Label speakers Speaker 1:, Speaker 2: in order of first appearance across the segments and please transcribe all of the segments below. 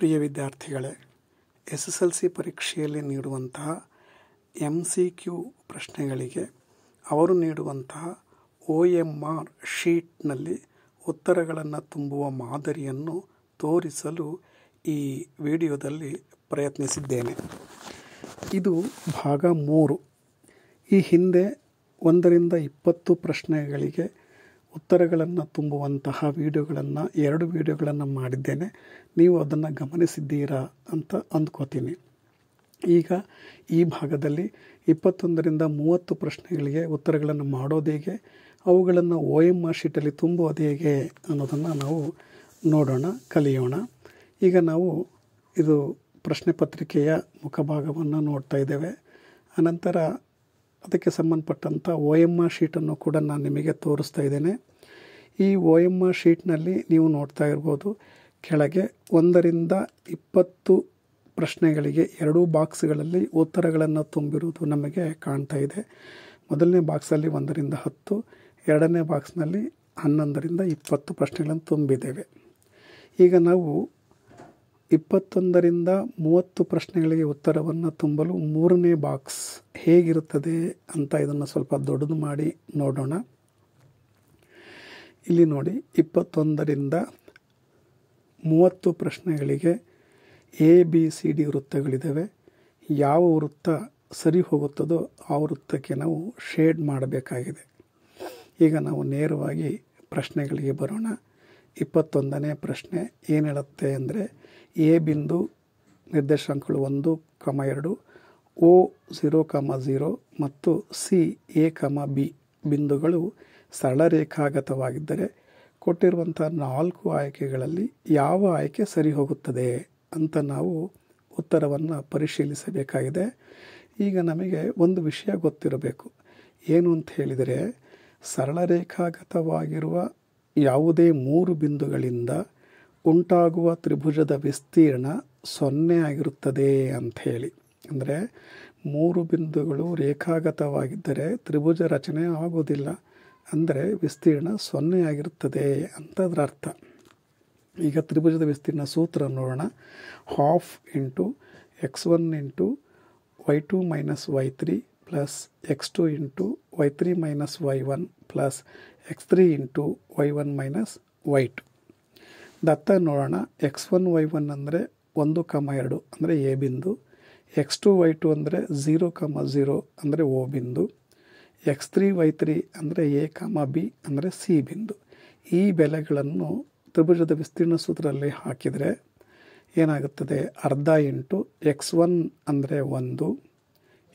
Speaker 1: ಪ್ರಿಯ ವಿದ್ಯಾರ್ಥಿಗಳೇ S S L C ಪರೀಕ್ಷೆಯಲ್ಲಿ ನೀಡುವಂತಹ ಎಮ್ ಸಿ ಕ್ಯೂ ಪ್ರಶ್ನೆಗಳಿಗೆ ಅವರು ನೀಡುವಂತಹ ಓ ಎಮ್ ಆರ್ ಶೀಟ್ನಲ್ಲಿ ಉತ್ತರಗಳನ್ನು ತುಂಬುವ ಮಾದರಿಯನ್ನು ತೋರಿಸಲು ಈ ವಿಡಿಯೋದಲ್ಲಿ ಪ್ರಯತ್ನಿಸಿದ್ದೇನೆ ಇದು ಭಾಗ ಮೂರು ಈ ಹಿಂದೆ ಒಂದರಿಂದ ಇಪ್ಪತ್ತು ಪ್ರಶ್ನೆಗಳಿಗೆ ಉತ್ತರಗಳನ್ನು ತುಂಬುವಂತಹ ವೀಡಿಯೋಗಳನ್ನು ಎರಡು ವೀಡಿಯೋಗಳನ್ನು ಮಾಡಿದ್ದೇನೆ ನೀವು ಅದನ್ನು ಗಮನಿಸಿದ್ದೀರಾ ಅಂತ ಅಂದ್ಕೋತೀನಿ ಈಗ ಈ ಭಾಗದಲ್ಲಿ ಇಪ್ಪತ್ತೊಂದರಿಂದ ಮೂವತ್ತು ಪ್ರಶ್ನೆಗಳಿಗೆ ಉತ್ತರಗಳನ್ನು ಮಾಡೋದು ಹೇಗೆ ಅವುಗಳನ್ನು ಓ ಎಮ್ ಆರ್ ಶೀಟಲ್ಲಿ ತುಂಬೋದು ಹೇಗೆ ಅನ್ನೋದನ್ನು ನಾವು ನೋಡೋಣ ಕಲಿಯೋಣ ಈಗ ನಾವು ಇದು ಪ್ರಶ್ನೆ ಪತ್ರಿಕೆಯ ಮುಖಭಾಗವನ್ನು ನೋಡ್ತಾ ಇದ್ದೇವೆ ಅನಂತರ ಅದಕ್ಕೆ ಸಂಬಂಧಪಟ್ಟಂಥ ಓ ಎಮ್ ಆರ್ ಶೀಟನ್ನು ಕೂಡ ನಾನು ನಿಮಗೆ ತೋರಿಸ್ತಾ ಇದ್ದೇನೆ ಈ ಒ ಎಮ್ ಶೀಟ್ನಲ್ಲಿ ನೀವು ನೋಡ್ತಾ ಇರ್ಬೋದು ಕೆಳಗೆ ಒಂದರಿಂದ ಇಪ್ಪತ್ತು ಪ್ರಶ್ನೆಗಳಿಗೆ ಎರಡೂ ಬಾಕ್ಸ್ಗಳಲ್ಲಿ ಉತ್ತರಗಳನ್ನು ತುಂಬಿರುವುದು ನಮಗೆ ಕಾಣ್ತಾ ಇದೆ ಮೊದಲನೇ ಬಾಕ್ಸಲ್ಲಿ ಒಂದರಿಂದ ಹತ್ತು ಎರಡನೇ ಬಾಕ್ಸ್ನಲ್ಲಿ ಹನ್ನೊಂದರಿಂದ ಇಪ್ಪತ್ತು ಪ್ರಶ್ನೆಗಳನ್ನು ತುಂಬಿದ್ದೇವೆ ಈಗ ನಾವು ಇಪ್ಪತ್ತೊಂದರಿಂದ ಮೂವತ್ತು ಪ್ರಶ್ನೆಗಳಿಗೆ ಉತ್ತರವನ್ನು ತುಂಬಲು ಮೂರನೇ ಬಾಕ್ಸ್ ಹೇಗಿರುತ್ತದೆ ಅಂತ ಇದನ್ನು ಸ್ವಲ್ಪ ದೊಡ್ಡದು ಮಾಡಿ ನೋಡೋಣ ಇಲ್ಲಿ ನೋಡಿ ಇಪ್ಪತ್ತೊಂದರಿಂದ ಮೂವತ್ತು ಪ್ರಶ್ನೆಗಳಿಗೆ ಎ ಬಿ ಸಿ ಡಿ ವೃತ್ತಗಳಿದ್ದಾವೆ ಯಾವ ವೃತ್ತ ಸರಿ ಹೋಗುತ್ತದೋ ಆ ವೃತ್ತಕ್ಕೆ ನಾವು ಶೇಡ್ ಮಾಡಬೇಕಾಗಿದೆ ಈಗ ನಾವು ನೇರವಾಗಿ ಪ್ರಶ್ನೆಗಳಿಗೆ ಬರೋಣ ಇಪ್ಪತ್ತೊಂದನೇ ಪ್ರಶ್ನೆ ಏನು ಹೇಳುತ್ತೆ ಅಂದರೆ ಎ ಬಿಂದು ನಿರ್ದೇಶಾಂಕಗಳು ಒಂದು ಕಮ ಎರಡು ಓ ಝೀರೋ ಕಮ ಝೀರೋ ಮತ್ತು ಸಿ ಎ ಕಮ ಬಿ ಬಿಂದುಗಳು ಸರಳ ರೇಖಾಗತವಾಗಿದ್ದರೆ ಕೊಟ್ಟಿರುವಂಥ ನಾಲ್ಕು ಆಯ್ಕೆಗಳಲ್ಲಿ ಯಾವ ಆಯ್ಕೆ ಸರಿ ಹೋಗುತ್ತದೆ ಅಂತ ನಾವು ಉತ್ತರವನ್ನು ಪರಿಶೀಲಿಸಬೇಕಾಗಿದೆ ಈಗ ನಮಗೆ ಒಂದು ವಿಷಯ ಗೊತ್ತಿರಬೇಕು ಏನು ಅಂತ ಹೇಳಿದರೆ ಸರಳ ರೇಖಾಗತವಾಗಿರುವ ಯಾವುದೇ ಮೂರು ಬಿಂದುಗಳಿಂದ ಉಂಟಾಗುವ ತ್ರಿಭುಜದ ವಿಸ್ತೀರ್ಣ ಸೊನ್ನೆ ಆಗಿರುತ್ತದೆ ಅಂಥೇಳಿ ಅಂದರೆ ಮೂರು ಬಿಂದುಗಳು ರೇಖಾಗತವಾಗಿದ್ದರೆ ತ್ರಿಭುಜ ರಚನೆ ಆಗೋದಿಲ್ಲ ಅಂದರೆ ವಿಸ್ತೀರ್ಣ ಸೊನ್ನೆ ಅಂತ ಅದರ ಅರ್ಥ ಈಗ ತ್ರಿಭುಜದ ವಿಸ್ತೀರ್ಣ ಸೂತ್ರ ನೋಡೋಣ half into x one into y two minus y three plus x two into y three minus y one plus x three into y one minus y two ದತ್ತ ನೋಡೋಣ ಎಕ್ಸ್ ಒನ್ ವೈ ಒನ್ ಅಂದರೆ ಒಂದು comma ಎರಡು ಅಂದರೆ A ಬಿಂದು x two y two ಅಂದರೆ zero comma zero ಅಂದರೆ O ಬಿಂದು ಎಕ್ಸ್ ತ್ರೀ ವೈ ತ್ರೀ ಅಂದರೆ ಎ ಕಾಮ ಬಿ ಅಂದರೆ ಸಿ ಬಿಂದು ಈ ಬೆಲೆಗಳನ್ನು ತ್ರಿಭುಜದ ವಿಸ್ತೀರ್ಣ ಸೂತ್ರದಲ್ಲಿ ಹಾಕಿದರೆ ಏನಾಗುತ್ತದೆ ಅರ್ಧ ಇಂಟು ಎಕ್ಸ್ ಒನ್ ಅಂದರೆ ಒಂದು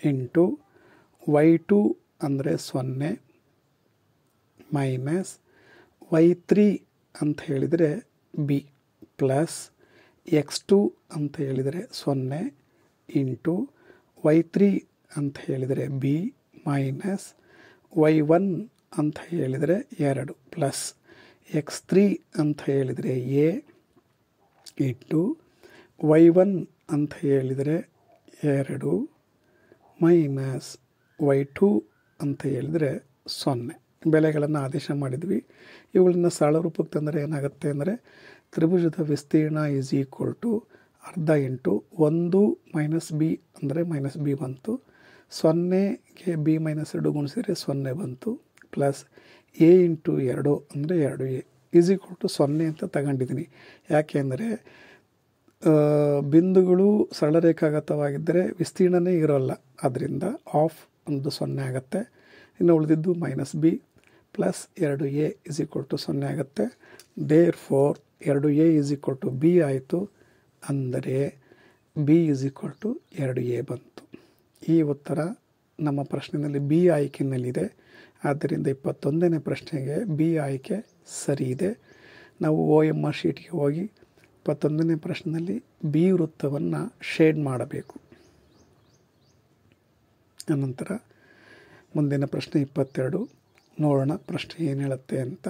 Speaker 1: ಇಂಟು ವೈ ಟು ಅಂದರೆ ಸೊನ್ನೆ ಮೈನಸ್ ವೈ ತ್ರೀ ಅಂತ ಹೇಳಿದರೆ ಬಿ ಪ್ಲಸ್ ಎಕ್ಸ್ ಟು ಅಂತ ಹೇಳಿದರೆ ಸೊನ್ನೆ ಇಂಟು ವೈ ತ್ರೀ ಅಂತ ಹೇಳಿದರೆ ಬಿ ಮೈನಸ್ ವೈ ಒನ್ ಅಂತ ಹೇಳಿದರೆ ಎರಡು ಪ್ಲಸ್ ಎಕ್ಸ್ ತ್ರೀ ಅಂತ ಹೇಳಿದರೆ ಎ ಇಟ್ಟು ವೈ ಒನ್ ಅಂತ ಹೇಳಿದರೆ ಎರಡು ಮೈನಸ್ ವೈ ಟೂ ಅಂತ ಹೇಳಿದರೆ ಸೊನ್ನೆ ಬೆಲೆಗಳನ್ನು ಆದೇಶ ಮಾಡಿದ್ವಿ ಇವುಗಳನ್ನ ಸರಳ ರೂಪಕ್ಕೆ ತಂದರೆ ಏನಾಗುತ್ತೆ ಅಂದರೆ ತ್ರಿಭುಜದ ವಿಸ್ತೀರ್ಣ ಈಸ್ ಈಕ್ವಲ್ ಟು ಅರ್ಧ ಇಂಟು ಒಂದು ಮೈನಸ್ ಬಿ ಅಂದರೆ ಮೈನಸ್ ಬಿ ಬಂತು ಸೊನ್ನೆಗೆ ಬಿ ಮೈನಸ್ ಎರಡು ಗುಣಿಸಿದರೆ ಸೊನ್ನೆ ಬಂತು ಪ್ಲಸ್ ಎ ಇಂಟು ಎರಡು ಅಂದರೆ ಎರಡು ಎ ಈಸ್ ಈಕ್ವಲ್ ಟು ಸೊನ್ನೆ ಅಂತ ತಗೊಂಡಿದ್ದೀನಿ ಯಾಕೆಂದರೆ ಬಿಂದುಗಳು ಸರಳ ರೇಖಾಗತವಾಗಿದ್ದರೆ ವಿಸ್ತೀರ್ಣನೇ ಇರೋಲ್ಲ ಆದ್ದರಿಂದ ಆಫ್ ಒಂದು ಸೊನ್ನೆ ಆಗುತ್ತೆ ಇನ್ನು ಉಳಿದಿದ್ದು ಮೈನಸ್ ಬಿ ಪ್ಲಸ್ ಎರಡು ಎ ಇಸ್ ಈಕ್ವಲ್ ಟು ಸೊನ್ನೆ ಆಗುತ್ತೆ ಡೇರ್ ಫೋರ್ ಎರಡು A is equal to B ಆಯಿತು ಅಂದರೆ ಬಿ ಇಸ್ ಈಕ್ವಲ್ ಟು ಎರಡು ಎ ಬಂತು ಈ ಉತ್ತರ ನಮ್ಮ ಪ್ರಶ್ನೆಯಲ್ಲಿ ಬಿ ಆಯ್ಕೆಯಲ್ಲಿದೆ ಆದ್ದರಿಂದ ಇಪ್ಪತ್ತೊಂದನೇ ಪ್ರಶ್ನೆಗೆ ಬಿ ಆಯ್ಕೆ ಸರಿ ಇದೆ ನಾವು ಓ ಎಮ್ ಆರ್ ಶೀಟ್ಗೆ ಹೋಗಿ ಇಪ್ಪತ್ತೊಂದನೇ ಪ್ರಶ್ನೆಯಲ್ಲಿ ಬಿ ವೃತ್ತವನ್ನು ಶೇಡ್ ಮಾಡಬೇಕು ಅನಂತರ ಮುಂದಿನ ಪ್ರಶ್ನೆ ಇಪ್ಪತ್ತೆರಡು ನೋಡೋಣ ಪ್ರಶ್ನೆ ಏನು ಹೇಳುತ್ತೆ ಅಂತ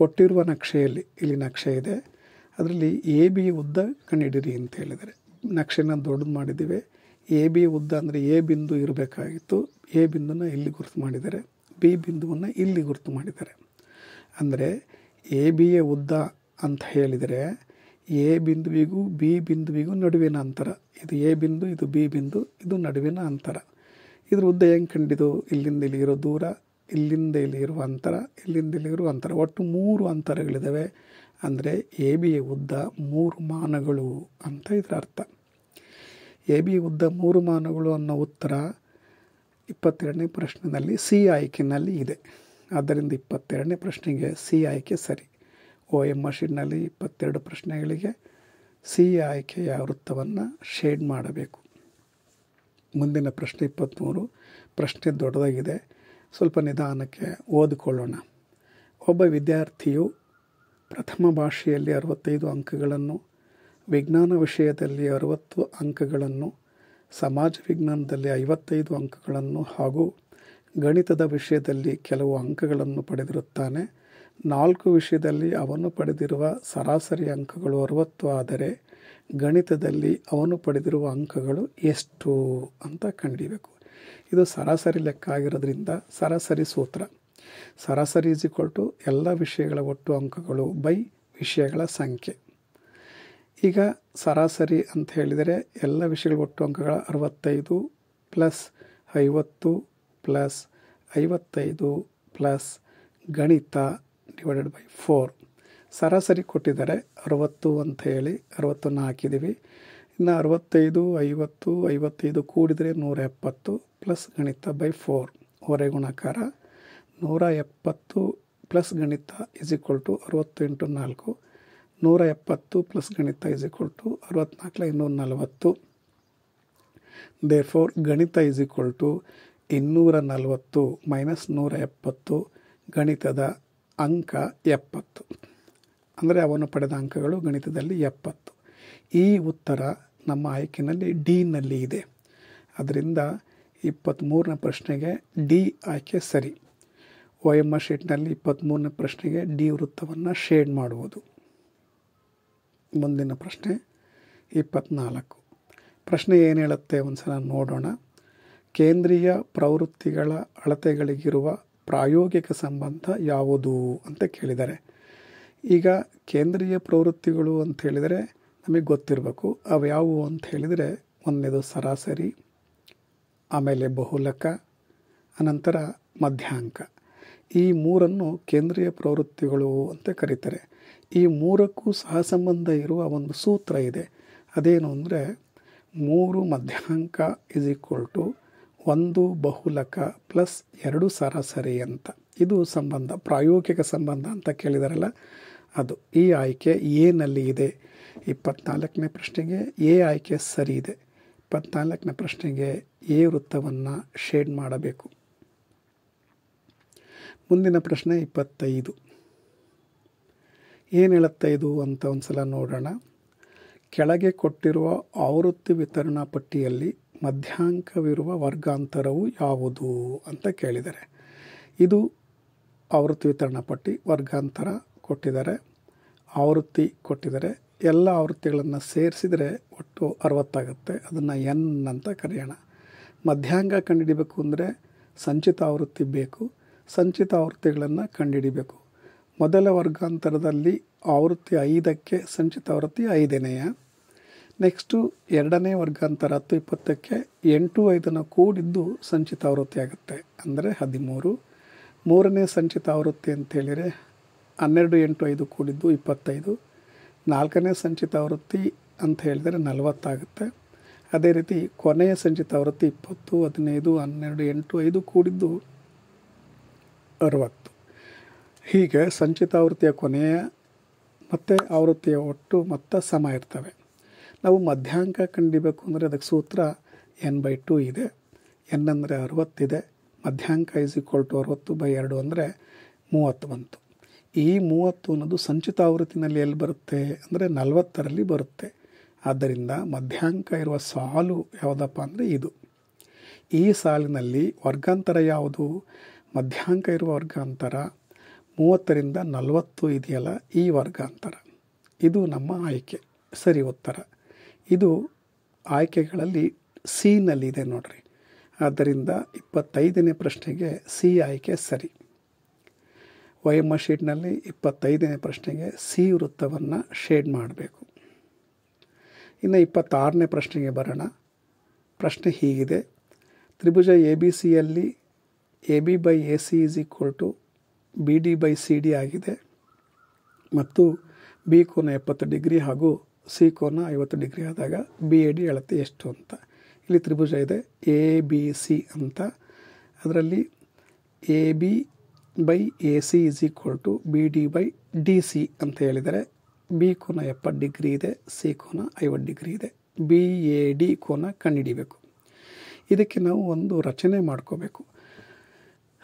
Speaker 1: ಕೊಟ್ಟಿರುವ ನಕ್ಷೆಯಲ್ಲಿ ಇಲ್ಲಿ ನಕ್ಷೆ ಇದೆ ಅದರಲ್ಲಿ ಎ ಬಿ ಉದ್ದ ಕಂಡುಹಿಡಿರಿ ಅಂತ ಹೇಳಿದರೆ ನಕ್ಷೆನ ದೊಡ್ಡದು ಮಾಡಿದ್ದೀವಿ ಎ ಬಿ ಉದ್ದ ಅಂದರೆ ಎ ಬಿಂದು ಇರಬೇಕಾಗಿತ್ತು ಎ ಬಿಂದುನ ಇಲ್ಲಿ ಗುರುತು ಮಾಡಿದ್ದಾರೆ ಬಿ ಬಿಂದುವನ್ನು ಇಲ್ಲಿ ಗುರುತು ಮಾಡಿದ್ದಾರೆ ಅಂದರೆ ಎ ಎ ಉದ್ದ ಅಂತ ಹೇಳಿದರೆ ಎ ಬಿಂದುವಿಗೂ ಬಿ ಬಿಂದುವಿಗೂ ನಡುವಿನ ಅಂತರ ಇದು ಎ ಬಿಂದು ಇದು ಬಿ ಬಿಂದು ಇದು ನಡುವಿನ ಅಂತರ ಇದ್ರ ಉದ್ದ ಹೆಂಗೆ ಕಂಡಿದ್ದು ಇಲ್ಲಿಂದ ಇಲ್ಲಿ ಇರೋ ದೂರ ಇಲ್ಲಿಂದ ಇಲ್ಲಿ ಇರುವ ಅಂತರ ಇಲ್ಲಿಂದ ಇರುವ ಅಂತರ ಒಟ್ಟು ಮೂರು ಅಂತರಗಳಿದ್ದಾವೆ ಅಂದರೆ ಎ ಎ ಉದ್ದ ಮೂರು ಮಾನಗಳು ಅಂತ ಇದರ ಅರ್ಥ ಎ ಬಿ ಉದ್ದ ಮೂರು ಮಾನಗಳು ಅನ್ನೋ ಉತ್ತರ ಇಪ್ಪತ್ತೆರಡನೇ ಪ್ರಶ್ನೆಯಲ್ಲಿ ಸಿ ಆಯ್ಕೆನಲ್ಲಿ ಇದೆ ಆದ್ದರಿಂದ ಇಪ್ಪತ್ತೆರಡನೇ ಪ್ರಶ್ನೆಗೆ ಸಿ ಆಯ್ಕೆ ಸರಿ ಓ ಎಮ್ ಶೀಟ್ನಲ್ಲಿ ಇಪ್ಪತ್ತೆರಡು ಪ್ರಶ್ನೆಗಳಿಗೆ ಸಿ ಆಯ್ಕೆಯ ವೃತ್ತವನ್ನು ಶೇಡ್ ಮಾಡಬೇಕು ಮುಂದಿನ ಪ್ರಶ್ನೆ ಇಪ್ಪತ್ತ್ಮೂರು ಪ್ರಶ್ನೆ ದೊಡ್ಡದಾಗಿದೆ ಸ್ವಲ್ಪ ನಿಧಾನಕ್ಕೆ ಓದಿಕೊಳ್ಳೋಣ ಒಬ್ಬ ವಿದ್ಯಾರ್ಥಿಯು ಪ್ರಥಮ ಭಾಷೆಯಲ್ಲಿ ಅರವತ್ತೈದು ಅಂಕಗಳನ್ನು ವಿಜ್ಞಾನ ವಿಷಯದಲ್ಲಿ ಅರುವತ್ತು ಅಂಕಗಳನ್ನು ಸಮಾಜ ವಿಜ್ಞಾನದಲ್ಲಿ ಐವತ್ತೈದು ಅಂಕಗಳನ್ನು ಹಾಗೂ ಗಣಿತದ ವಿಷಯದಲ್ಲಿ ಕೆಲವು ಅಂಕಗಳನ್ನು ಪಡೆದಿರುತ್ತಾನೆ ನಾಲ್ಕು ವಿಷಯದಲ್ಲಿ ಅವನು ಪಡೆದಿರುವ ಸರಾಸರಿ ಅಂಕಗಳು ಅರುವತ್ತು ಆದರೆ ಗಣಿತದಲ್ಲಿ ಅವನು ಪಡೆದಿರುವ ಅಂಕಗಳು ಎಷ್ಟು ಅಂತ ಕಂಡಿಬೇಕು ಇದು ಸರಾಸರಿ ಲೆಕ್ಕ ಆಗಿರೋದ್ರಿಂದ ಸರಾಸರಿ ಸೂತ್ರ ಸರಾಸರಿ ಈಸ್ ಎಲ್ಲ ವಿಷಯಗಳ ಒಟ್ಟು ಅಂಕಗಳು ಬೈ ವಿಷಯಗಳ ಸಂಖ್ಯೆ ಈಗ ಸರಾಸರಿ ಅಂತ ಹೇಳಿದರೆ ಎಲ್ಲ ವಿಷಯಗಳ ಒಟ್ಟು ಅಂಕಗಳ ಅರವತ್ತೈದು ಪ್ಲಸ್ ಐವತ್ತು ಪ್ಲಸ್ ಐವತ್ತೈದು ಪ್ಲಸ್ ಗಣಿತ ಡಿವೈಡೆಡ್ ಬೈ ಫೋರ್ ಸರಾಸರಿ ಕೊಟ್ಟಿದ್ದಾರೆ ಅರವತ್ತು ಅಂತ ಹೇಳಿ ಅರವತ್ತನ್ನು ಹಾಕಿದ್ದೀವಿ ಇನ್ನು ಅರವತ್ತೈದು ಐವತ್ತು ಐವತ್ತೈದು ಕೂಡಿದರೆ ನೂರ ಎಪ್ಪತ್ತು ಪ್ಲಸ್ ಗಣಿತ ಬೈ ಫೋರ್ ಹೊರೆ ಗುಣಾಕಾರ ನೂರ ಎಪ್ಪತ್ತು ಪ್ಲಸ್ ಗಣಿತ ಇಸ್ ಈಕ್ವಲ್ ಟು ಇಂಟು ನಾಲ್ಕು ನೂರ ಎಪ್ಪತ್ತು ಪ್ಲಸ್ ಗಣಿತ ಇಸ್ ಈಕ್ವಲ್ ಟು ಅರವತ್ನಾಲ್ಕು ಇನ್ನೂರ ನಲವತ್ತು ದೇ ಫೋರ್ ಗಣಿತ ಇಸ್ ಈಕ್ವಲ್ ಟು ಇನ್ನೂರ ನಲವತ್ತು ಮೈನಸ್ ನೂರ ಎಪ್ಪತ್ತು ಗಣಿತದ ಅಂಕ ಎಪ್ಪತ್ತು ಅಂದರೆ ಅವನು ಪಡೆದ ಅಂಕಗಳು ಗಣಿತದಲ್ಲಿ ಎಪ್ಪತ್ತು ಈ ಉತ್ತರ ನಮ್ಮ ಆಯ್ಕೆಯಲ್ಲಿ ಡಿನಲ್ಲಿ ಇದೆ ಅದರಿಂದ ಇಪ್ಪತ್ತ್ಮೂರನೇ ಪ್ರಶ್ನೆಗೆ ಡಿ ಆಯ್ಕೆ ಸರಿ ಒ ಎಮ್ ಆರ್ ಶೀಟ್ನಲ್ಲಿ ಇಪ್ಪತ್ತ್ಮೂರನೇ ಪ್ರಶ್ನೆಗೆ ಡಿ ವೃತ್ತವನ್ನು ಶೇಡ್ ಮಾಡುವುದು ಮುಂದಿನ ಪ್ರಶ್ನೆ ಇಪ್ಪತ್ನಾಲ್ಕು ಪ್ರಶ್ನೆ ಏನು ಹೇಳುತ್ತೆ ಒಂದು ಸಲ ನೋಡೋಣ ಕೇಂದ್ರೀಯ ಪ್ರವೃತ್ತಿಗಳ ಅಳತೆಗಳಿಗಿರುವ ಪ್ರಾಯೋಗಿಕ ಸಂಬಂಧ ಯಾವುದು ಅಂತ ಕೇಳಿದ್ದಾರೆ ಈಗ ಕೇಂದ್ರೀಯ ಪ್ರವೃತ್ತಿಗಳು ಅಂತ ಹೇಳಿದರೆ ನಮಗೆ ಗೊತ್ತಿರಬೇಕು ಅವು ಯಾವುವು ಅಂತ ಹೇಳಿದರೆ ಒಂದನೇದು ಸರಾಸರಿ ಆಮೇಲೆ ಬಹುಲಕ ಅನಂತರ ಮಧ್ಯಾಂಕ ಈ ಮೂರನ್ನು ಕೇಂದ್ರೀಯ ಪ್ರವೃತ್ತಿಗಳು ಅಂತ ಕರೀತಾರೆ ಈ ಮೂರಕ್ಕೂ ಸಹ ಸಂಬಂಧ ಇರುವ ಒಂದು ಸೂತ್ರ ಇದೆ ಅದೇನು ಅಂದರೆ ಮೂರು ಮಧ್ಯಾಂಕ ಇಸ್ ಈಕ್ವಲ್ ಟು ಒಂದು ಬಹುಲಕ ಪ್ಲಸ್ ಎರಡು ಸರಾಸರಿ ಅಂತ ಇದು ಸಂಬಂಧ ಪ್ರಾಯೋಗಿಕ ಸಂಬಂಧ ಅಂತ ಕೇಳಿದಾರಲ್ಲ ಅದು ಈ ಆಯ್ಕೆ ಎನಲ್ಲಿ ಇದೆ ಇಪ್ಪತ್ನಾಲ್ಕನೇ ಪ್ರಶ್ನೆಗೆ ಎ ಆಯ್ಕೆ ಸರಿ ಇದೆ ಇಪ್ಪತ್ನಾಲ್ಕನೇ ಪ್ರಶ್ನೆಗೆ ಎ ವೃತ್ತವನ್ನು ಶೇಡ್ ಮಾಡಬೇಕು ಮುಂದಿನ ಪ್ರಶ್ನೆ ಇಪ್ಪತ್ತೈದು ಏನು ಹೇಳುತ್ತೆ ಇದು ಅಂತ ಒಂದು ಸಲ ನೋಡೋಣ ಕೆಳಗೆ ಕೊಟ್ಟಿರುವ ಆವೃತ್ತಿ ವಿತರಣಾ ಪಟ್ಟಿಯಲ್ಲಿ ಮಧ್ಯಾಂಕವಿರುವ ವರ್ಗಾಂತರವು ಯಾವುದು ಅಂತ ಕೇಳಿದ್ದಾರೆ ಇದು ಆವೃತ್ತಿ ವಿತರಣಾ ಪಟ್ಟಿ ವರ್ಗಾಂತರ ಕೊಟ್ಟಿದ್ದಾರೆ ಆವೃತ್ತಿ ಕೊಟ್ಟಿದ್ದಾರೆ ಎಲ್ಲ ಆವೃತ್ತಿಗಳನ್ನು ಸೇರಿಸಿದರೆ ಒಟ್ಟು ಅರವತ್ತಾಗುತ್ತೆ ಅದನ್ನು ಎನ್ ಅಂತ ಕರೆಯೋಣ ಮಧ್ಯಾಂಗ ಕಂಡುಹಿಡಬೇಕು ಅಂದರೆ ಸಂಚಿತ ಆವೃತ್ತಿ ಬೇಕು ಸಂಚಿತ ಆವೃತ್ತಿಗಳನ್ನು ಕಂಡುಹಿಡಿಬೇಕು ಮೊದಲ ವರ್ಗಾಂತರದಲ್ಲಿ ಆವೃತ್ತಿ ಐದಕ್ಕೆ ಸಂಚಿತ ಆವೃತ್ತಿ ಐದನೆಯ ನೆಕ್ಸ್ಟು ಎರಡನೇ ವರ್ಗಾಂತರ ಹತ್ತು ಇಪ್ಪತ್ತಕ್ಕೆ ಎಂಟು ಐದನ್ನು ಕೂಡಿದ್ದು ಸಂಚಿತ ಆವೃತ್ತಿ ಆಗುತ್ತೆ ಅಂದರೆ ಹದಿಮೂರು ಮೂರನೇ ಸಂಚಿತ ಆವೃತ್ತಿ ಅಂತೇಳಿದರೆ ಹನ್ನೆರಡು ಎಂಟು ಐದು ಕೂಡಿದ್ದು ಇಪ್ಪತ್ತೈದು ನಾಲ್ಕನೇ ಸಂಚಿತ ಆವೃತ್ತಿ ಅಂತ ಹೇಳಿದರೆ ನಲವತ್ತಾಗುತ್ತೆ ಅದೇ ರೀತಿ ಕೊನೆಯ ಸಂಚಿತ ಆವೃತ್ತಿ ಇಪ್ಪತ್ತು ಹದಿನೈದು ಹನ್ನೆರಡು ಎಂಟು ಐದು ಕೂಡಿದ್ದು ಅರವತ್ತು ಹೀಗೆ ಸಂಚಿತ ಆವೃತ್ತಿಯ ಕೊನೆಯ ಮತ್ತು ಆವೃತ್ತಿಯ ಒಟ್ಟು ಮೊತ್ತ ಸಮ ಇರ್ತವೆ ನಾವು ಮಧ್ಯಾಂಕ ಕಂಡಿಬೇಕು ಅಂದರೆ ಅದಕ್ಕೆ ಸೂತ್ರ ಎನ್ ಬೈ ಟು ಇದೆ ಎನ್ ಅಂದರೆ ಅರುವತ್ತಿದೆ ಮಧ್ಯಾಂಕ ಇಸ್ ಈಕ್ವಲ್ ಟು ಅರುವತ್ತು ಬೈ ಎರಡು ಅಂದರೆ ಮೂವತ್ತು ಬಂತು ಈ ಮೂವತ್ತು ಅನ್ನೋದು ಸಂಚಿತ ಆವೃತ್ತಿನಲ್ಲಿ ಎಲ್ಲಿ ಬರುತ್ತೆ ಅಂದರೆ ನಲವತ್ತರಲ್ಲಿ ಬರುತ್ತೆ ಆದ್ದರಿಂದ ಮಧ್ಯಾಂಕ ಇರುವ ಸಾಲು ಯಾವುದಪ್ಪ ಅಂದರೆ ಇದು ಈ ಸಾಲಿನಲ್ಲಿ ವರ್ಗಾಂತರ ಯಾವುದು ಮಧ್ಯಾಂಕ ಇರುವ ವರ್ಗಾಂತರ ಮೂವತ್ತರಿಂದ ನಲವತ್ತು ಇದೆಯಲ್ಲ ಈ ವರ್ಗ ಅಂತಾರೆ ಇದು ನಮ್ಮ ಆಯ್ಕೆ ಸರಿ ಉತ್ತರ ಇದು ಆಯ್ಕೆಗಳಲ್ಲಿ ಸಿನಲ್ಲಿದೆ ನೋಡಿರಿ ಆದ್ದರಿಂದ ಇಪ್ಪತ್ತೈದನೇ ಪ್ರಶ್ನೆಗೆ ಸಿ ಆಯ್ಕೆ ಸರಿ ವೈಮ ಶೀಟ್ನಲ್ಲಿ ಇಪ್ಪತ್ತೈದನೇ ಪ್ರಶ್ನೆಗೆ ಸಿ ವೃತ್ತವನ್ನು ಶೇಡ್ ಮಾಡಬೇಕು ಇನ್ನು ಇಪ್ಪತ್ತಾರನೇ ಪ್ರಶ್ನೆಗೆ ಬರೋಣ ಪ್ರಶ್ನೆ ಹೀಗಿದೆ ತ್ರಿಭುಜ ಎ ಬಿ ಸಿಯಲ್ಲಿ A B by A C is equal to B D by C D ಆಗಿದೆ ಮತ್ತು ಬಿ ಕೋನ ಎಪ್ಪತ್ತು ಡಿಗ್ರಿ ಹಾಗೂ ಸಿ ಕೋನ ಐವತ್ತು ಡಿಗ್ರಿ ಆದಾಗ ಬಿ ಎ ಡಿ ಅಳತೆ ಎಷ್ಟು ಅಂತ ಇಲ್ಲಿ ತ್ರಿಭುಜ ಇದೆ ಎ ಬಿ ಸಿ ಅಂತ ಅದರಲ್ಲಿ A B by A C is equal to B D by D C ಅಂತ ಹೇಳಿದರೆ ಬಿ ಕೋನ ಎಪ್ಪತ್ತು ಡಿಗ್ರಿ ಇದೆ ಸಿ ಕೋನ ಐವತ್ತು ಡಿಗ್ರಿ ಇದೆ ಬಿ ಎ ಡಿ ಕೋನ ಕಂಡುಹಿಡಿಬೇಕು ಇದಕ್ಕೆ ನಾವು ಒಂದು ರಚನೆ ಮಾಡ್ಕೋಬೇಕು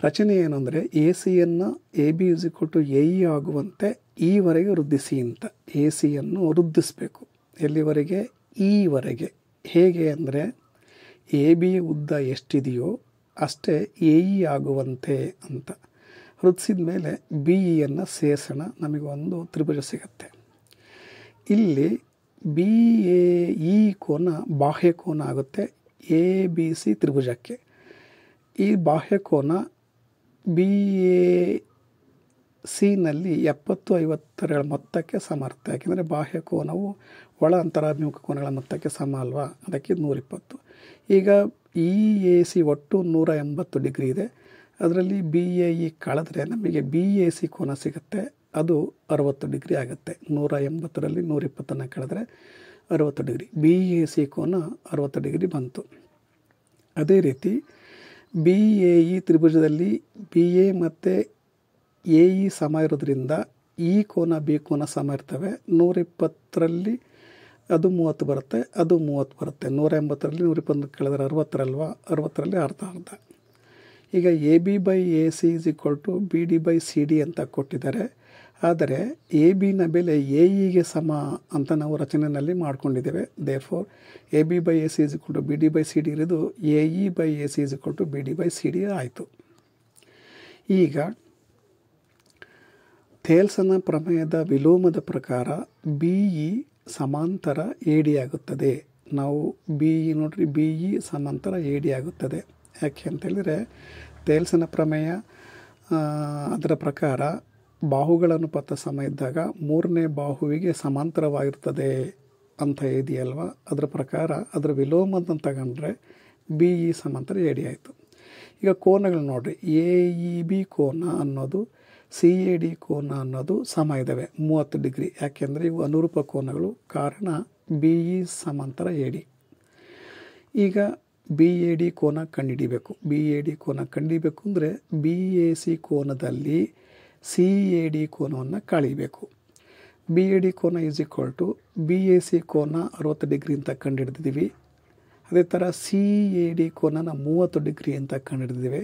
Speaker 1: ರಚನೆ ಏನಂದರೆ ಎ ಸಿಯನ್ನು A B is equal to A E ಆಗುವಂತೆ ಈವರೆಗೆ ವೃದ್ಧಿಸಿ ಅಂತ ಎ ಸಿಯನ್ನು ವೃದ್ಧಿಸಬೇಕು ಎಲ್ಲಿವರೆಗೆ ಈವರೆಗೆ ಹೇಗೆ ಅಂದರೆ ಎ ಬಿ ಉದ್ದ ಎಷ್ಟಿದೆಯೋ ಅಷ್ಟೇ ಎ ಇ ಆಗುವಂತೆ ಅಂತ ವೃದ್ಧಿಸಿದ ಮೇಲೆ ಬಿ ಇಯನ್ನು ಸೇರಿಸೋಣ ನಮಗೆ ಒಂದು ತ್ರಿಭುಜ ಸಿಗುತ್ತೆ ಇಲ್ಲಿ ಬಿ ಎ ಇ ಕೋನ ಬಾಹ್ಯಕೋನ ಆಗುತ್ತೆ ಎ ಬಿ ಸಿ ತ್ರಿಭುಜಕ್ಕೆ ಈ ಬಾಹ್ಯಕೋನ ಬಿ ಎ ಸಿನಲ್ಲಿ ಎಪ್ಪತ್ತು ಐವತ್ತರ ಮೊತ್ತಕ್ಕೆ ಸಮರ್ಥ ಯಾಕೆಂದರೆ ಕೋನವು ಒಳ ಅಂತರಾಭಿಮುಖ ಕೋನಗಳ ಮೊತ್ತಕ್ಕೆ ಸಮ ಅಲ್ವಾ ಅದಕ್ಕೆ ನೂರಿಪ್ಪತ್ತು ಈಗ ಇ ಎ ಸಿ ಒಟ್ಟು ನೂರ ಎಂಬತ್ತು ಡಿಗ್ರಿ ಇದೆ ಅದರಲ್ಲಿ ಬಿ ಎ ಇ ಕಳೆದ್ರೆ ನಮಗೆ ಬಿ ಎ ಸಿ ಕೋನ ಸಿಗುತ್ತೆ ಅದು ಅರುವತ್ತು ಡಿಗ್ರಿ ಆಗುತ್ತೆ ನೂರ ಎಂಬತ್ತರಲ್ಲಿ ನೂರಿಪ್ಪತ್ತನ್ನು ಕಳೆದ್ರೆ ಅರುವತ್ತು ಡಿಗ್ರಿ ಬಿ ಎ ಸಿ ಕೋನ ಅರುವತ್ತು ಡಿಗ್ರಿ ಬಂತು ಅದೇ ರೀತಿ ಬಿ ಎ ಇ ತ್ರಿಭುಜದಲ್ಲಿ ಬಿ ಎ ಮತ್ತು ಎ ಇ e ಸಮ ಇರೋದ್ರಿಂದ ಈ e ಕೋನ ಬಿ ಕೋನ ಸಮ ಇರ್ತವೆ ನೂರಿಪ್ಪತ್ತರಲ್ಲಿ ಅದು ಮೂವತ್ತು ಬರುತ್ತೆ ಅದು ಮೂವತ್ತು ಬರುತ್ತೆ ನೂರ ಎಂಬತ್ತರಲ್ಲಿ ನೂರಿಪ್ಪತ್ತು ಕೇಳಿದ್ರೆ ಅರವತ್ತರಲ್ವಾ ಅರವತ್ತರಲ್ಲಿ ಅರ್ಧ ಅರ್ಧ ಈಗ A B by A C is equal to B D by C D ಅಂತ ಕೊಟ್ಟಿದ್ದಾರೆ ಆದರೆ ಎ ಬಿನ ಬೆಲೆ ಎ ಇಗೆ ಸಮ ಅಂತ ನಾವು ರಚನೆಯಲ್ಲಿ ಮಾಡ್ಕೊಂಡಿದ್ದೇವೆ therefore A B by A C is equal to B D by C D ಇರೋದು A E by A C is equal to B D by C D ಆಯಿತು ಈಗ ಥೇಲ್ಸನ ಪ್ರಮೇಯದ ವಿಲೋಮದ ಪ್ರಕಾರ ಬಿ ಇ ಸಮಾಂತರ ಎ ಡಿ ಆಗುತ್ತದೆ ನಾವು ಬಿ ಇ ನೋಡ್ರಿ ಬಿ ಇ ಸಮಾಂತರ ಎ ಡಿ ಆಗುತ್ತದೆ ಯಾಕೆ ಅಂತೇಳಿದರೆ ಥೇಲ್ಸನ ಪ್ರಮೇಯ ಅದರ ಪ್ರಕಾರ ಬಾಹುಗಳನುಪಾತ ಸಮ ಇದ್ದಾಗ ಮೂರನೇ ಬಾಹುವಿಗೆ ಸಮಾಂತರವಾಗಿರ್ತದೆ ಅಂತ ಇದೆಯಲ್ವ ಅದರ ಪ್ರಕಾರ ಅದರ ವಿಲೋಮದನ್ನು ತಗೊಂಡ್ರೆ ಬಿ ಇ ಸಮಾಂತರ ಎ ಡಿ ಆಯಿತು ಈಗ ಕೋನಗಳು ನೋಡಿರಿ ಎ ಇ ಬಿ ಕೋನ ಅನ್ನೋದು ಸಿ ಎ ಡಿ ಕೋನ ಅನ್ನೋದು ಸಮ ಇದ್ದಾವೆ ಮೂವತ್ತು ಡಿಗ್ರಿ ಯಾಕೆಂದರೆ ಇವು ಅನುರೂಪ ಕೋನಗಳು ಕಾರಣ ಬಿ ಇ ಸಮಾಂತರ ಎ ಡಿ ಈಗ ಬಿ ಎ ಡಿ ಕೋನ ಕಂಡುಹಿಡಿಬೇಕು ಬಿ ಎ ಡಿ ಕೋನ ಕಂಡುಹಿಡಿಬೇಕು ಅಂದರೆ ಬಿ ಎ ಸಿ ಕೋನದಲ್ಲಿ ಸಿ ಎ ಡಿ ಕೋನವನ್ನು ಕಳೀಬೇಕು ಬಿ ಎ ಡಿ ಕೋನ is equal to B A C ಕೋನ ಅರುವತ್ತು ಡಿಗ್ರಿ ಅಂತ ಹಿಡ್ದಿದ್ದೀವಿ ಅದೇ ಥರ ಸಿ ಎ ಡಿ ಕೋನನ ಮೂವತ್ತು ಡಿಗ್ರಿ ಅಂತ ಕಂಡುಹಿಡಿದಿದ್ದೀವಿ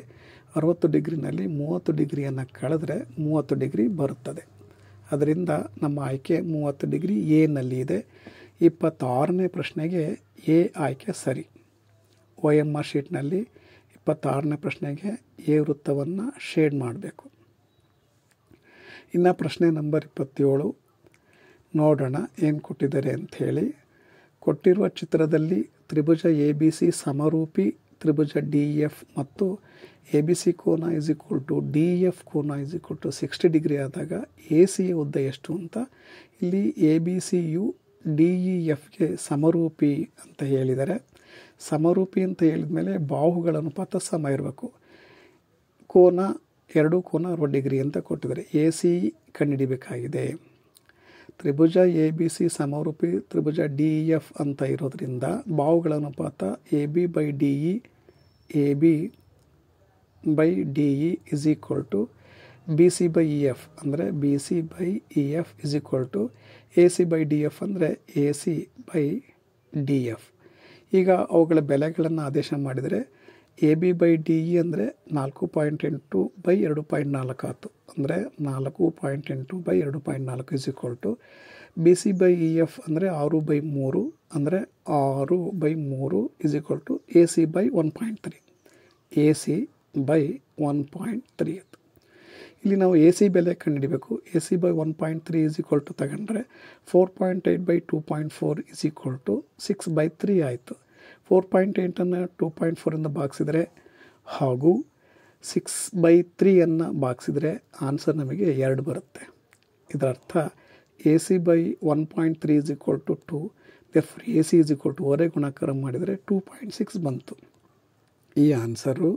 Speaker 1: ಅರುವತ್ತು ಡಿಗ್ರಿನಲ್ಲಿ ಮೂವತ್ತು ಡಿಗ್ರಿಯನ್ನು ಕಳೆದ್ರೆ ಮೂವತ್ತು ಡಿಗ್ರಿ ಬರುತ್ತದೆ ಅದರಿಂದ ನಮ್ಮ ಆಯ್ಕೆ ಮೂವತ್ತು ಡಿಗ್ರಿ ಎನಲ್ಲಿ ಇದೆ ಇಪ್ಪತ್ತಾರನೇ ಪ್ರಶ್ನೆಗೆ ಎ ಆಯ್ಕೆ ಸರಿ ಒ ಎಮ್ ಆರ್ ಶೀಟ್ನಲ್ಲಿ ಇಪ್ಪತ್ತಾರನೇ ಪ್ರಶ್ನೆಗೆ ಎ ವೃತ್ತವನ್ನು ಶೇಡ್ ಮಾಡಬೇಕು ಇನ್ನು ಪ್ರಶ್ನೆ ನಂಬರ್ ಇಪ್ಪತ್ತೇಳು ನೋಡೋಣ ಏನು ಕೊಟ್ಟಿದ್ದಾರೆ ಅಂಥೇಳಿ ಕೊಟ್ಟಿರುವ ಚಿತ್ರದಲ್ಲಿ ತ್ರಿಭುಜ ಎ ಬಿ ಸಿ ಸಮರೂಪಿ ತ್ರಿಭುಜ ಡಿ ಎಫ್ ಮತ್ತು ಎ ಬಿ ಸಿ ಕೋನ is equal to D F ಕೋನ is equal to sixty degree ಆದಾಗ ಎ ಸಿಯ ಉದ್ದ ಎಷ್ಟು ಅಂತ ಇಲ್ಲಿ ಎ ಬಿ ಸಿ ಯು ಡಿ ಇ ಎಫ್ಗೆ ಸಮರೂಪಿ ಅಂತ ಹೇಳಿದ್ದಾರೆ ಸಮರೂಪಿ ಅಂತ ಹೇಳಿದ ಮೇಲೆ ಬಾಹುಗಳನ್ನು ಅನುಪಾತ ಸಮ ಇರಬೇಕು ಕೋನ ಎರಡು ಕೋನ ಅರವತ್ತು ಡಿಗ್ರಿ ಅಂತ ಕೊಟ್ಟಿದ್ದಾರೆ ಎ ಸಿ ಕಂಡುಹಿಡಿಬೇಕಾಗಿದೆ ತ್ರಿಭುಜ ಎ ಬಿ ಸಿ ಸಮರೂಪಿ ತ್ರಿಭುಜ ಡಿ ಎಫ್ ಅಂತ ಇರೋದರಿಂದ ಬಾವುಗಳ ಅನುಪಾತ A B by D E A B by D E is equal to B C by E F ಅಂದರೆ B C by E F is equal to A C by D F ಅಂದರೆ A C by D F ಈಗ ಅವುಗಳ ಬೆಲೆಗಳನ್ನು ಆದೇಶ ಮಾಡಿದರೆ A B by D E e ಅಂದರೆ ನಾಲ್ಕು point ಎಂಟು ಬೈ ಎರಡು ಪಾಯಿಂಟ್ ನಾಲ್ಕು ಆಯ್ತು ಅಂದರೆ ನಾಲ್ಕು ಪಾಯಿಂಟ್ ಎಂಟು ಬೈ ಎರಡು ಪಾಯಿಂಟ್ ನಾಲ್ಕು is equal to B C by E F ಅಂದರೆ ಆರು ಬೈ ಮೂರು ಅಂದರೆ ಆರು ಬೈ ಮೂರು is equal to A C by one point three A C by one point three ಆಯಿತು ಇಲ್ಲಿ ನಾವು ಎ ಸಿ ಬೆಲೆ ಕಂಡುಹಿಡಬೇಕು A C by one point three is equal to ತಗೊಂಡ್ರೆ four point eight by two point four is equal to six by three ಆಯಿತು four point ಏಯ್ಟನ್ನು two point ಫೋರಿಂದ ಭಾಗಿಸಿದರೆ ಹಾಗೂ ಸಿಕ್ಸ್ ಬೈ ತ್ರೀಯನ್ನು ಭಾಗಿಸಿದರೆ ಆನ್ಸರ್ ನಮಗೆ ಎರಡು ಬರುತ್ತೆ ಇದರರ್ಥ A C by one point three is equal to two F A C is equal to ಒರೆ ಗುಣಾಕಾರ ಮಾಡಿದರೆ ಟೂ ಪಾಯಿಂಟ್ ಸಿಕ್ಸ್ ಬಂತು ಈ ಆನ್ಸರು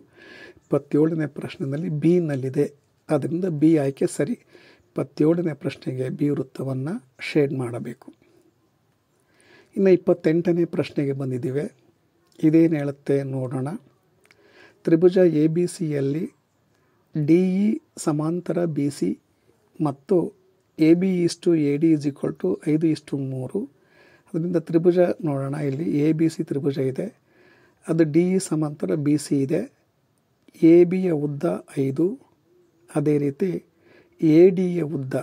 Speaker 1: ಇಪ್ಪತ್ತೇಳನೇ ಪ್ರಶ್ನೆಯಲ್ಲಿ ಬಿನಲ್ಲಿದೆ ಅದರಿಂದ ಬಿ ಆಯ್ಕೆ ಸರಿ ಇಪ್ಪತ್ತೇಳನೇ ಪ್ರಶ್ನೆಗೆ ಬಿ ವೃತ್ತವನ್ನು ಶೇಡ್ ಮಾಡಬೇಕು ಇನ್ನು ಇಪ್ಪತ್ತೆಂಟನೇ ಪ್ರಶ್ನೆಗೆ ಬಂದಿದ್ದೀವಿ ಇದೇನು ಹೇಳುತ್ತೆ ನೋಡೋಣ ತ್ರಿಭುಜ ಎ ಬಿ ಸಿಯಲ್ಲಿ ಡಿ ಇ ಸಮಾಂತರ ಬಿ ಸಿ ಮತ್ತು ಎ ಬಿ ಇಷ್ಟು A D is equal to ಐದು ಇಷ್ಟು ಮೂರು ಅದರಿಂದ ತ್ರಿಭುಜ ನೋಡೋಣ ಇಲ್ಲಿ ಎ ಬಿ ಸಿ ತ್ರಿಭುಜ ಇದೆ ಅದು ಡಿ ಇ ಸಮಾಂತರ ಬಿ ಸಿ ಇದೆ ಎ ಬಿಯ ಉದ್ದ ಐದು ಅದೇ ರೀತಿ ಎ ಯ ಉದ್ದ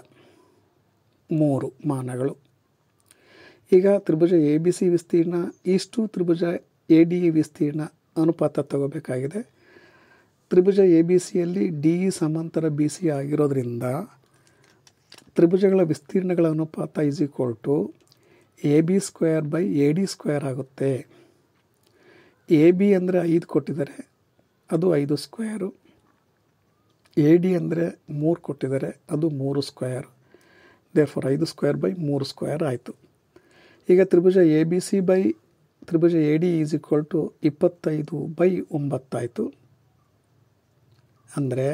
Speaker 1: ಮೂರು ಮಾನಗಳು ಈಗ ತ್ರಿಭುಜ ಎ ಬಿ ಸಿ ವಿಸ್ತೀರ್ಣ ಇಷ್ಟು ತ್ರಿಭುಜ ಎ ಡಿ ಇ ವಿಸ್ತೀರ್ಣ ಅನುಪಾತ ತಗೋಬೇಕಾಗಿದೆ ತ್ರಿಭುಜ ಎ ಬಿ ಸಿಯಲ್ಲಿ ಡಿ ಇ ಸಮಾಂತರ ಬಿ ಸಿ ಆಗಿರೋದ್ರಿಂದ ತ್ರಿಭುಜಗಳ ವಿಸ್ತೀರ್ಣಗಳ ಅನುಪಾತ is equal to A B square by A D square ಆಗುತ್ತೆ ಎ ಬಿ ಅಂದರೆ ಐದು ಕೊಟ್ಟಿದ್ದಾರೆ ಅದು ಐದು ಸ್ಕ್ವೇರು ಎ ಡಿ ಅಂದರೆ ಮೂರು ಕೊಟ್ಟಿದ್ದಾರೆ ಅದು ಮೂರು ಸ್ಕ್ವೇರ್ ಫಾರ್ ಐದು ಸ್ಕ್ವೇರ್ ಬೈ ಮೂರು ಸ್ಕ್ವೇರ್ ಆಯಿತು ಈಗ ತ್ರಿಭುಜ ಎ ಬಿ ಸಿ ಬೈ ತ್ರಿಭುಜ A D is equal to ಇಪ್ಪತ್ತೈದು ಬೈ ಒಂಬತ್ತಾಯಿತು ಅಂದರೆ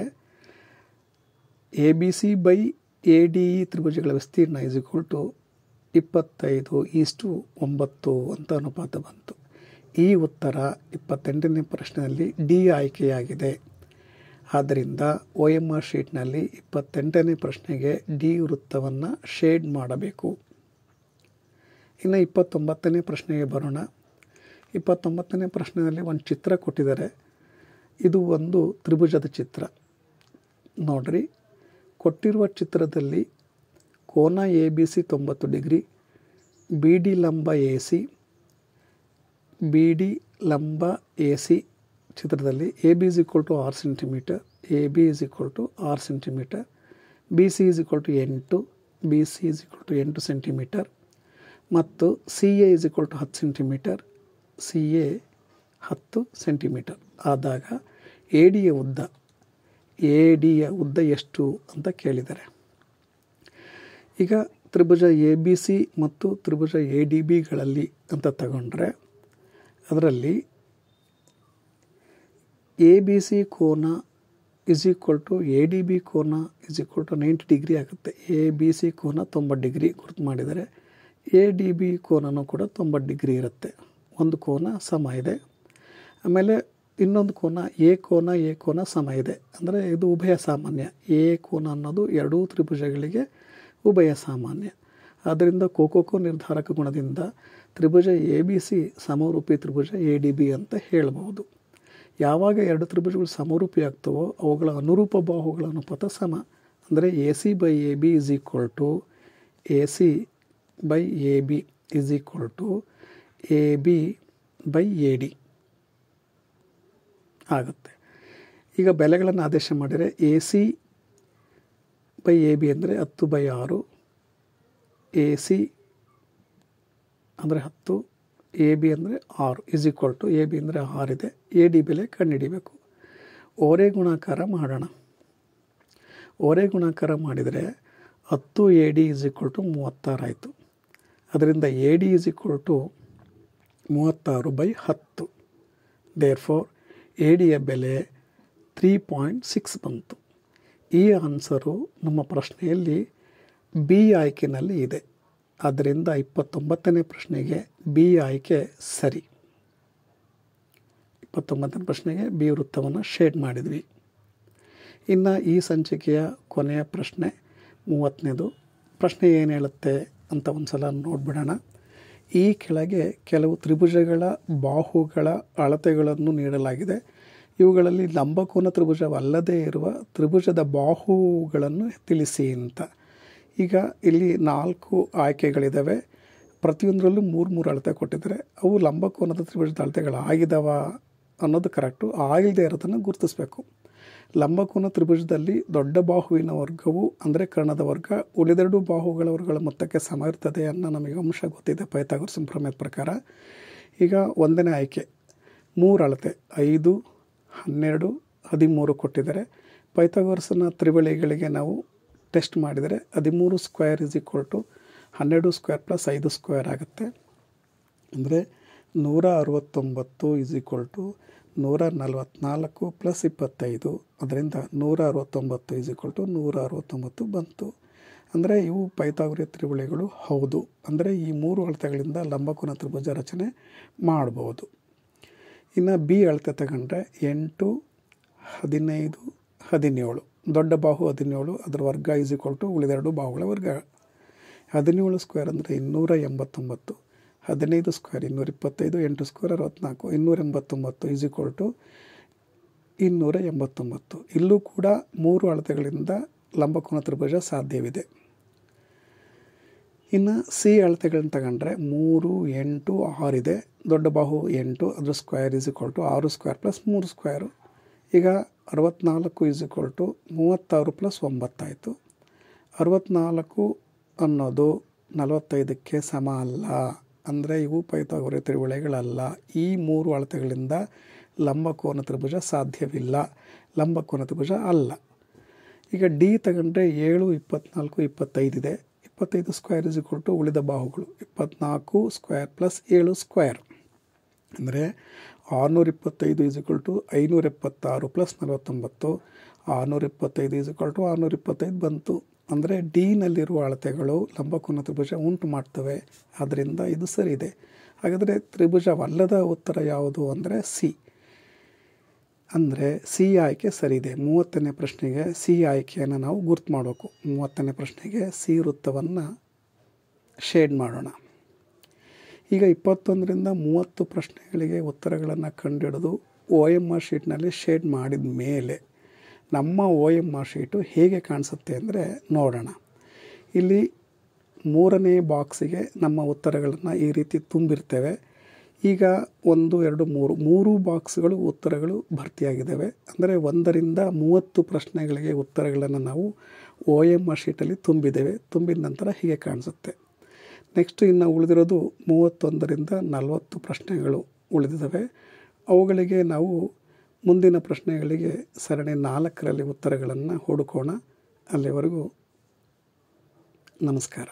Speaker 1: A B C by A D E ತ್ರಿಭುಜಗಳ ವಿಸ್ತೀರ್ಣ ಈಸ್ ಈಕ್ವಲ್ ಟು ಇಪ್ಪತ್ತೈದು ಈಸ್ಟು ಒಂಬತ್ತು ಅಂತ ಅನುಪಾತ ಬಂತು ಈ ಉತ್ತರ ಇಪ್ಪತ್ತೆಂಟನೇ ಪ್ರಶ್ನೆಯಲ್ಲಿ ಡಿ ಆಯ್ಕೆಯಾಗಿದೆ ಆದ್ದರಿಂದ ಒ ಎಮ್ ಆರ್ ಶೀಟ್ನಲ್ಲಿ ಇಪ್ಪತ್ತೆಂಟನೇ ಪ್ರಶ್ನೆಗೆ ಡಿ ವೃತ್ತವನ್ನು ಶೇಡ್ ಮಾಡಬೇಕು ಇನ್ನು ಇಪ್ಪತ್ತೊಂಬತ್ತನೇ ಪ್ರಶ್ನೆಗೆ ಬರೋಣ ಇಪ್ಪತ್ತೊಂಬತ್ತನೇ ಪ್ರಶ್ನೆಯಲ್ಲಿ ಒಂದು ಚಿತ್ರ ಕೊಟ್ಟಿದ್ದಾರೆ ಇದು ಒಂದು ತ್ರಿಭುಜದ ಚಿತ್ರ ನೋಡ್ರಿ ಕೊಟ್ಟಿರುವ ಚಿತ್ರದಲ್ಲಿ ಕೋನ ಎ ಬಿ ಸಿ ತೊಂಬತ್ತು ಡಿಗ್ರಿ ಬಿ ಡಿ ಲಂಬ ಎ ಸಿ ಬಿ ಡಿ ಲಂಬ ಎ ಸಿ ಚಿತ್ರದಲ್ಲಿ A B is equal to ಆರು centimetre A B is equal to ಆರು centimetre B C is equal to ಎಂಟು B C is equal to ಎಂಟು centimetre ಮತ್ತು C A is equal to ಹತ್ತು centimetre C A ಹತ್ತು centimetre ಆದಾಗ A ಡಿಯ ಉದ್ದ ಎ ಡಿಯ ಉದ್ದ ಎಷ್ಟು ಅಂತ ಕೇಳಿದ್ದಾರೆ ಈಗ ತ್ರಿಭುಜ ಎ ಬಿ ಸಿ ಮತ್ತು ತ್ರಿಭುಜ ಎ ಡಿ ಬಿಗಳಲ್ಲಿ ಅಂತ ತಗೊಂಡ್ರೆ ಅದರಲ್ಲಿ ಎ ಬಿ ಸಿ ಕೋನ is equal to A D B ಕೋನ is equal to ninety degree ಆಗುತ್ತೆ ಎ ಬಿ ಸಿ ಕೋನ ತೊಂಬತ್ತು ಡಿಗ್ರಿ ಗುರುತು ಮಾಡಿದರೆ ಎ ಡಿ ಬಿ ಕೋನನೂ ಕೂಡ ತೊಂಬತ್ತು ಡಿಗ್ರಿ ಇರುತ್ತೆ ಒಂದು ಕೋನ ಸಮ ಇದೆ ಆಮೇಲೆ ಇನ್ನೊಂದು ಕೋನ ಎ ಕೋನ ಎ ಕೋನ ಸಮ ಇದೆ ಅಂದರೆ ಇದು ಉಭಯ ಸಾಮಾನ್ಯ ಎ ಕೋನ ಅನ್ನೋದು ಎರಡೂ ತ್ರಿಭುಜಗಳಿಗೆ ಉಭಯ ಸಾಮಾನ್ಯ ಆದ್ದರಿಂದ ಕೋಕೋಕೋ ನಿರ್ಧಾರಕ ಗುಣದಿಂದ ತ್ರಿಭುಜ ಎ ಬಿ ಸಿ ಸಮರೂಪಿ ತ್ರಿಭುಜ ಎ ಡಿ ಬಿ ಅಂತ ಹೇಳಬಹುದು ಯಾವಾಗ ಎರಡು ತ್ರಿಭುಜಗಳು ಸಮರೂಪಿ ಆಗ್ತವೋ ಅವುಗಳ ಅನುರೂಪ ಬಾಹುಗಳ ಅನುಪಾತ ಸಮ ಅಂದರೆ A C by A B is equal to A C by A B is equal to A B by A D ಆಗುತ್ತೆ ಈಗ ಬೆಲೆಗಳನ್ನು ಆದೇಶ ಮಾಡಿದರೆ A C by A B ಅಂದರೆ ಹತ್ತು ಬೈ ಆರು ಎ ಸಿ ಅಂದರೆ ಹತ್ತು ಎ ಬಿ ಅಂದರೆ ಆರು is equal to A B ಅಂದರೆ ಆರಿದೆ ಎ ಡಿ ಬೆಲೆ ಕಂಡುಹಿಡಿಬೇಕು ಓರೆ ಗುಣಾಕಾರ ಮಾಡೋಣ ಓರೆ ಗುಣಾಕಾರ ಮಾಡಿದರೆ ಹತ್ತು A D is equal to ಮೂವತ್ತಾರು ಆಯಿತು ಅದರಿಂದ A D is equal to ಮೂವತ್ತಾರು ಬೈ ಹತ್ತು ದೇರ್ ಫೋರ್ ಎ ಡಿಯ ಬೆಲೆ ತ್ರೀ ಪಾಯಿಂಟ್ ಸಿಕ್ಸ್ ಬಂತು ಈ ಆನ್ಸರು ನಮ್ಮ ಪ್ರಶ್ನೆಯಲ್ಲಿ ಬಿ ಆಯ್ಕೆಯಲ್ಲಿ ಇದೆ ಆದ್ದರಿಂದ ಇಪ್ಪತ್ತೊಂಬತ್ತನೇ ಪ್ರಶ್ನೆಗೆ ಬಿ ಆಯ್ಕೆ ಸರಿ ಇಪ್ಪತ್ತೊಂಬತ್ತನೇ ಪ್ರಶ್ನೆಗೆ ಬಿ ವೃತ್ತವನ್ನು ಶೇಡ್ ಮಾಡಿದ್ವಿ ಇನ್ನು ಈ ಸಂಚಿಕೆಯ ಕೊನೆಯ ಪ್ರಶ್ನೆ ಮೂವತ್ತನೇದು ಪ್ರಶ್ನೆ ಏನು ಹೇಳುತ್ತೆ ಅಂತ ಒಂದು ಸಲ ನೋಡಿಬಿಡೋಣ ಈ ಕೆಳಗೆ ಕೆಲವು ತ್ರಿಭುಜಗಳ ಬಾಹುಗಳ ಅಳತೆಗಳನ್ನು ನೀಡಲಾಗಿದೆ ಇವುಗಳಲ್ಲಿ ಲಂಬಕೋನ ತ್ರಿಭುಜವಲ್ಲದೇ ಇರುವ ತ್ರಿಭುಜದ ಬಾಹುಗಳನ್ನು ತಿಳಿಸಿ ಅಂತ ಈಗ ಇಲ್ಲಿ ನಾಲ್ಕು ಆಯ್ಕೆಗಳಿದ್ದಾವೆ ಪ್ರತಿಯೊಂದರಲ್ಲೂ ಮೂರು ಮೂರು ಅಳತೆ ಕೊಟ್ಟಿದ್ದಾರೆ ಅವು ಲಂಬಕೋನದ ತ್ರಿಭುಜದ ಅಳತೆಗಳು ಅನ್ನೋದು ಕರೆಕ್ಟು ಆಗಿಲ್ಲದೆ ಇರೋದನ್ನು ಗುರುತಿಸಬೇಕು ಲಂಬಕೋನ ತ್ರಿಭುಜದಲ್ಲಿ ದೊಡ್ಡ ಬಾಹುವಿನ ವರ್ಗವು ಅಂದರೆ ಕರ್ಣದ ವರ್ಗ ಉಳಿದೆರಡು ಬಾಹುಗಳ ವರ್ಗಗಳ ಮೊತ್ತಕ್ಕೆ ಸಮ ಇರ್ತದೆ ಅನ್ನೋ ನಮಗೆ ಅಂಶ ಗೊತ್ತಿದೆ ಪೈಥಾಗೋರಸನ್ ಪ್ರಮೇಯದ ಪ್ರಕಾರ ಈಗ ಒಂದನೇ ಆಯ್ಕೆ ಮೂರು ಅಳತೆ ಐದು ಹನ್ನೆರಡು ಹದಿಮೂರು ಕೊಟ್ಟಿದ್ದಾರೆ ಪೈಥಾಗೋರಸನ ತ್ರಿವಳಿಗಳಿಗೆ ನಾವು ಟೆಸ್ಟ್ ಮಾಡಿದರೆ ಹದಿಮೂರು ಸ್ಕ್ವೇರ್ ಇಸ್ ಈಕ್ವಲ್ ಟು ಹನ್ನೆರಡು ಸ್ಕ್ವೇರ್ ಪ್ಲಸ್ ಐದು ಸ್ಕ್ವೇರ್ ಆಗುತ್ತೆ ಅಂದರೆ ನೂರ ಅರವತ್ತೊಂಬತ್ತು ಇಸ್ ಈಕ್ವಲ್ ಟು ನೂರ ನಲವತ್ತ್ನಾಲ್ಕು ಪ್ಲಸ್ ಇಪ್ಪತ್ತೈದು ಅದರಿಂದ ನೂರ ಅರವತ್ತೊಂಬತ್ತು ಈಸ್ ಟು ನೂರ ಅರವತ್ತೊಂಬತ್ತು ಬಂತು ಅಂದರೆ ಇವು ಪೈತಾಗುರಿ ತ್ರಿವಳಿಗಳು ಹೌದು ಅಂದರೆ ಈ ಮೂರು ಅಳತೆಗಳಿಂದ ಲಂಬಕುನ ತ್ರಿಭುಜ ರಚನೆ ಮಾಡ್ಬೋದು ಇನ್ನು ಬಿ ಅಳತೆ ತಗೊಂಡ್ರೆ ಎಂಟು ಹದಿನೈದು ಹದಿನೇಳು ದೊಡ್ಡ ಬಾಹು ಹದಿನೇಳು ಅದರ ವರ್ಗ ಈಸ್ ಟು ಉಳಿದೆರಡು ಬಾಹುಗಳ ವರ್ಗ ಹದಿನೇಳು ಸ್ಕ್ವೇರ್ ಅಂದರೆ ಇನ್ನೂರ ಎಂಬತ್ತೊಂಬತ್ತು ಹದಿನೈದು ಸ್ಕ್ವೇರ್ ಇನ್ನೂರ ಇಪ್ಪತ್ತೈದು ಎಂಟು ಸ್ಕ್ವೇರ್ ಅರವತ್ನಾಲ್ಕು ಇನ್ನೂರ ಎಂಬತ್ತೊಂಬತ್ತು ಈಸ್ ಈಕ್ವಲ್ ಟು ಇನ್ನೂರ ಎಂಬತ್ತೊಂಬತ್ತು ಇಲ್ಲೂ ಕೂಡ ಮೂರು ಅಳತೆಗಳಿಂದ ಲಂಬಕೋನ ತ್ರಿಭುಜ ಸಾಧ್ಯವಿದೆ ಇನ್ನು ಸಿ ಅಳತೆಗಳನ್ನ ತಗೊಂಡ್ರೆ ಮೂರು ಎಂಟು ಆರಿದೆ ದೊಡ್ಡ ಬಾಹು ಎಂಟು ಅದರ ಸ್ಕ್ವೇರ್ ಈಸ್ ಈಕ್ವಲ್ ಟು ಆರು ಸ್ಕ್ವೇರ್ ಪ್ಲಸ್ ಮೂರು ಸ್ಕ್ವೇರು ಈಗ ಅರವತ್ತ್ನಾಲ್ಕು ಈಸ್ ಈಕ್ವಲ್ ಟು ಮೂವತ್ತಾರು ಪ್ಲಸ್ ಒಂಬತ್ತಾಯಿತು ಅರವತ್ತ್ನಾಲ್ಕು ಅನ್ನೋದು ನಲವತ್ತೈದಕ್ಕೆ ಸಮ ಅಲ್ಲ ಅಂದರೆ ಇವು ಪೈಥಾಗೊರೆ ತ್ರಿಬಳೆಗಳಲ್ಲ ಈ ಮೂರು ಅಳತೆಗಳಿಂದ ಲಂಬ ಲಂಬಕೋನ ತ್ರಿಭುಜ ಸಾಧ್ಯವಿಲ್ಲ ಲಂಬ ಲಂಬಕೋನ ತ್ರಿಭುಜ ಅಲ್ಲ ಈಗ ಡಿ ತಗೊಂಡ್ರೆ ಏಳು ಇಪ್ಪತ್ನಾಲ್ಕು ಇಪ್ಪತ್ತೈದಿದೆ ಇಪ್ಪತ್ತೈದು ಸ್ಕ್ವೇರ್ ಇಸ್ ಇಕ್ವಲ್ ಉಳಿದ ಬಾಹುಗಳು ಇಪ್ಪತ್ನಾಲ್ಕು ಸ್ಕ್ವೇರ್ ಪ್ಲಸ್ ಏಳು ಸ್ಕ್ವೇರ್ ಅಂದರೆ ಆರುನೂರ ಇಪ್ಪತ್ತೈದು ಇಸ್ ಇಕ್ವಲ್ ಟು ಐನೂರ ಎಪ್ಪತ್ತಾರು ಪ್ಲಸ್ ನಲವತ್ತೊಂಬತ್ತು ಆರುನೂರ ಇಪ್ಪತ್ತೈದು ಇಸ್ ಇಕ್ವಲ್ ಟು ಆರುನೂರ ಇಪ್ಪತ್ತೈದು ಬಂತು ಅಂದರೆ ಡಿನಲ್ಲಿರುವ ಅಳತೆಗಳು ಲಂಬಕೋನ ತ್ರಿಭುಜ ಉಂಟು ಮಾಡ್ತವೆ ಆದ್ದರಿಂದ ಇದು ಸರಿ ಇದೆ ಹಾಗಾದರೆ ತ್ರಿಭುಜವಲ್ಲದ ಉತ್ತರ ಯಾವುದು ಅಂದರೆ ಸಿ ಅಂದರೆ ಸಿ ಆಯ್ಕೆ ಸರಿ ಇದೆ ಮೂವತ್ತನೇ ಪ್ರಶ್ನೆಗೆ ಸಿ ಆಯ್ಕೆಯನ್ನು ನಾವು ಗುರ್ತು ಮಾಡಬೇಕು ಮೂವತ್ತನೇ ಪ್ರಶ್ನೆಗೆ ಸಿ ವೃತ್ತವನ್ನು ಶೇಡ್ ಮಾಡೋಣ ಈಗ ಇಪ್ಪತ್ತೊಂದರಿಂದ ಮೂವತ್ತು ಪ್ರಶ್ನೆಗಳಿಗೆ ಉತ್ತರಗಳನ್ನು ಕಂಡುಹಿಡಿದು ಓ ಎಮ್ ಆರ್ ಶೀಟ್ನಲ್ಲಿ ಶೇಡ್ ಮಾಡಿದ ಮೇಲೆ ನಮ್ಮ ಓ ಎಮ್ ಆರ್ ಶೀಟು ಹೇಗೆ ಕಾಣಿಸುತ್ತೆ ಅಂದರೆ ನೋಡೋಣ ಇಲ್ಲಿ ಮೂರನೇ ಬಾಕ್ಸಿಗೆ ನಮ್ಮ ಉತ್ತರಗಳನ್ನು ಈ ರೀತಿ ತುಂಬಿರ್ತೇವೆ ಈಗ ಒಂದು ಎರಡು ಮೂರು ಮೂರು ಬಾಕ್ಸ್ಗಳು ಉತ್ತರಗಳು ಭರ್ತಿಯಾಗಿದ್ದಾವೆ ಅಂದರೆ ಒಂದರಿಂದ ಮೂವತ್ತು ಪ್ರಶ್ನೆಗಳಿಗೆ ಉತ್ತರಗಳನ್ನು ನಾವು ಓ ಎಮ್ ಆರ್ ಶೀಟಲ್ಲಿ ತುಂಬಿದ್ದೇವೆ ತುಂಬಿದ ನಂತರ ಹೀಗೆ ಕಾಣಿಸುತ್ತೆ ನೆಕ್ಸ್ಟ್ ಇನ್ನು ಉಳಿದಿರೋದು ಮೂವತ್ತೊಂದರಿಂದ ನಲವತ್ತು ಪ್ರಶ್ನೆಗಳು ಉಳಿದಿದ್ದಾವೆ ಅವುಗಳಿಗೆ ನಾವು ಮುಂದಿನ ಪ್ರಶ್ನೆಗಳಿಗೆ ಸರಣಿ ನಾಲ್ಕರಲ್ಲಿ ಉತ್ತರಗಳನ್ನು ಹುಡುಕೋಣ ಅಲ್ಲಿವರೆಗೂ ನಮಸ್ಕಾರ